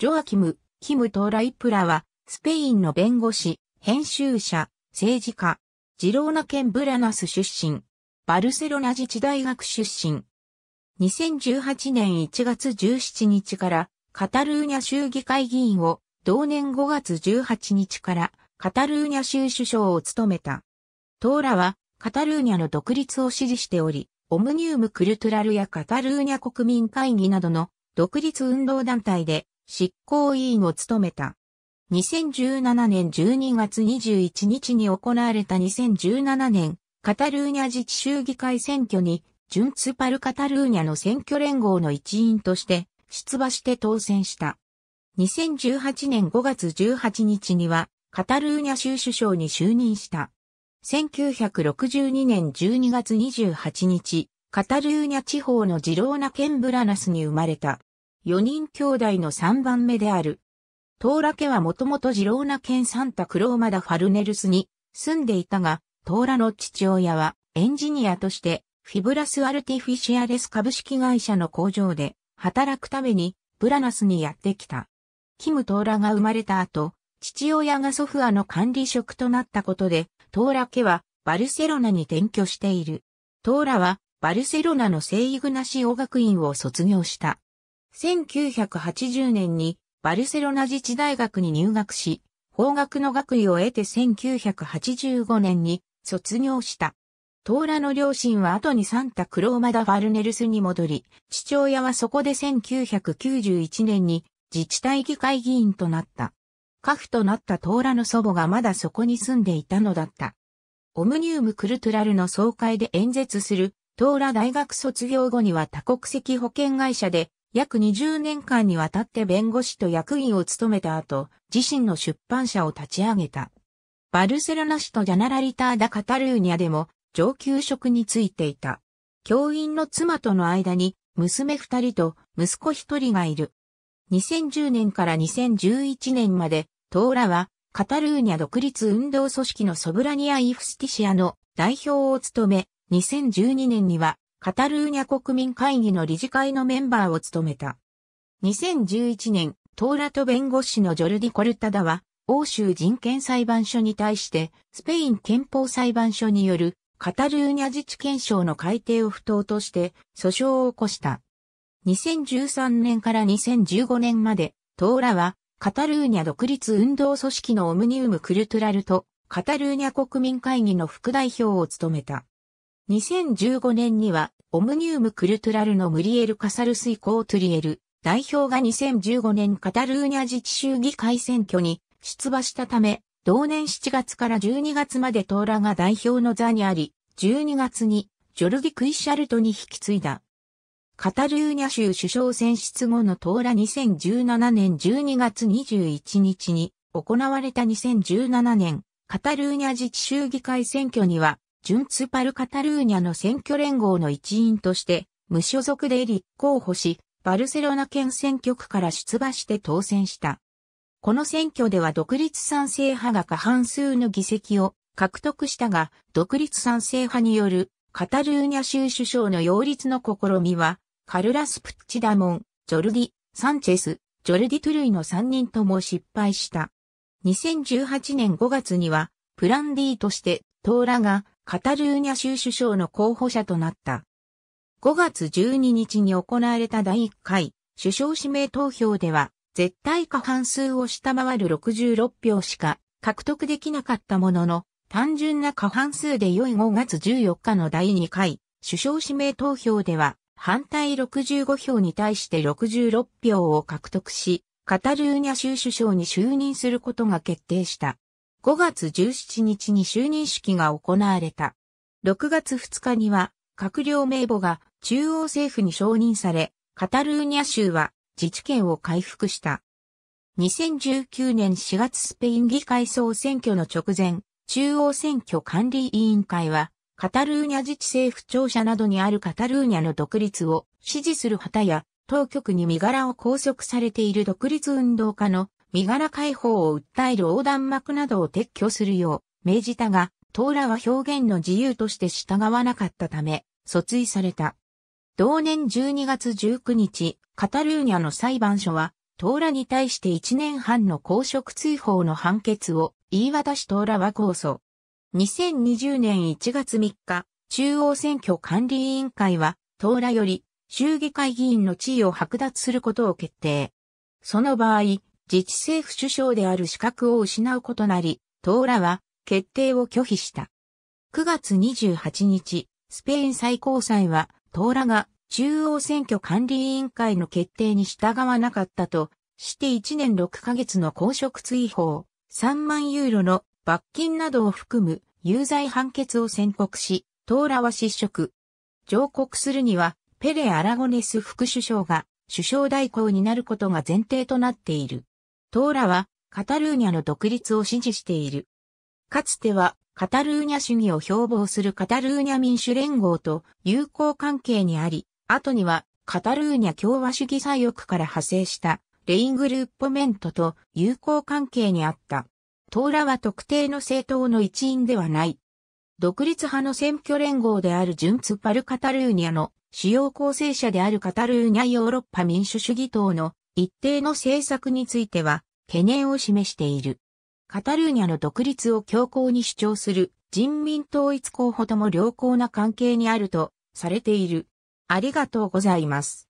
ジョアキム、キムトーライプラは、スペインの弁護士、編集者、政治家、ジローナ県ブラナス出身、バルセロナ自治大学出身。2018年1月17日から、カタルーニャ州議会議員を、同年5月18日から、カタルーニャ州首相を務めた。トーラは、カタルーニャの独立を支持しており、オムニウム・クルトゥラルやカタルーニャ国民会議などの独立運動団体で執行委員を務めた。2017年12月21日に行われた2017年カタルーニャ自治州議会選挙に、ジュンツパルカタルーニャの選挙連合の一員として出馬して当選した。2018年5月18日には、カタルーニャ州首相に就任した。1962年12月28日、カタルーニャ地方のジローナ県ブラナスに生まれた。4人兄弟の3番目である。トーラ家はもともとジローナ県サンタクローマダ・ファルネルスに住んでいたが、トーラの父親はエンジニアとしてフィブラス・アルティフィシアレス株式会社の工場で働くためにブラナスにやってきた。キム・トーラが生まれた後、父親が祖父アの管理職となったことで、トーラ家はバルセロナに転居している。トーラはバルセロナの聖イグナシオ学院を卒業した。1980年にバルセロナ自治大学に入学し、法学の学位を得て1985年に卒業した。トーラの両親は後にサンタクローマダ・ファルネルスに戻り、父親はそこで1991年に自治体議会議員となった。家父となったトーラの祖母がまだそこに住んでいたのだった。オムニウム・クルトゥラルの総会で演説するトーラ大学卒業後には多国籍保険会社で約20年間にわたって弁護士と役員を務めた後、自身の出版社を立ち上げた。バルセロナ市とジャナラリターダ・カタルーニャでも上級職についていた。教員の妻との間に娘二人と息子一人がいる。2010年から2011年まで、トーラはカタルーニャ独立運動組織のソブラニア・イフスティシアの代表を務め、2012年にはカタルーニャ国民会議の理事会のメンバーを務めた。2011年、トーラト弁護士のジョルディ・コルタダは、欧州人権裁判所に対して、スペイン憲法裁判所によるカタルーニャ自治憲章の改定を不当として訴訟を起こした。2013年から2015年まで、トーラは、カタルーニャ独立運動組織のオムニウム・クルトゥラルと、カタルーニャ国民会議の副代表を務めた。2015年には、オムニウム・クルトゥラルのムリエル・カサルスイコートゥリエル、代表が2015年カタルーニャ自治州議会選挙に出馬したため、同年7月から12月までトーラが代表の座にあり、12月にジョルギ・クイシャルトに引き継いだ。カタルーニャ州首相選出後のトーラ2017年12月21日に行われた2017年カタルーニャ自治州議会選挙にはジュンツパル・カタルーニャの選挙連合の一員として、無所属で立候補し、バルセロナ県選挙区から出馬して当選した。この選挙では独立賛成派が過半数の議席を獲得したが、独立賛成派によるカタルーニャ州首相の擁立の試みは、カルラス・プッチダモン、ジョルディ、サンチェス、ジョルディ・トゥルイの3人とも失敗した。2018年5月には、プラン D として、トーラがカタルーニャ州首相の候補者となった。5月12日に行われた第1回首相指名投票では、絶対過半数を下回る66票しか獲得できなかったものの、単純な過半数で良い5月14日の第2回首相指名投票では、反対65票に対して66票を獲得し、カタルーニャ州首相に就任することが決定した。5月17日に就任式が行われた。6月2日には、閣僚名簿が中央政府に承認され、カタルーニャ州は自治権を回復した。2019年4月スペイン議会総選挙の直前、中央選挙管理委員会は、カタルーニャ自治政府庁舎などにあるカタルーニャの独立を支持する旗や、当局に身柄を拘束されている独立運動家の身柄解放を訴える横断幕などを撤去するよう命じたが、東羅は表現の自由として従わなかったため、訴追された。同年12月19日、カタルーニャの裁判所は、東羅に対して1年半の公職追放の判決を言い渡し東羅は控訴。2020年1月3日、中央選挙管理委員会は、東羅より、衆議会議員の地位を剥奪することを決定。その場合、自治政府首相である資格を失うことなり、トーラは決定を拒否した。9月28日、スペイン最高裁は、トーラが中央選挙管理委員会の決定に従わなかったと、して1年6ヶ月の公職追放、3万ユーロの罰金などを含む有罪判決を宣告し、トーラは失職。上告するには、ペレ・アラゴネス副首相が首相代行になることが前提となっている。トーラはカタルーニャの独立を支持している。かつてはカタルーニャ主義を標榜するカタルーニャ民主連合と友好関係にあり、後にはカタルーニャ共和主義左翼から派生したレイングルーポメントと友好関係にあった。トーラは特定の政党の一員ではない。独立派の選挙連合であるジュンツ・パル・カタルーニャの主要構成者であるカタルーニャヨーロッパ民主主義党の一定の政策については懸念を示している。カタルーニャの独立を強硬に主張する人民統一候補とも良好な関係にあるとされている。ありがとうございます。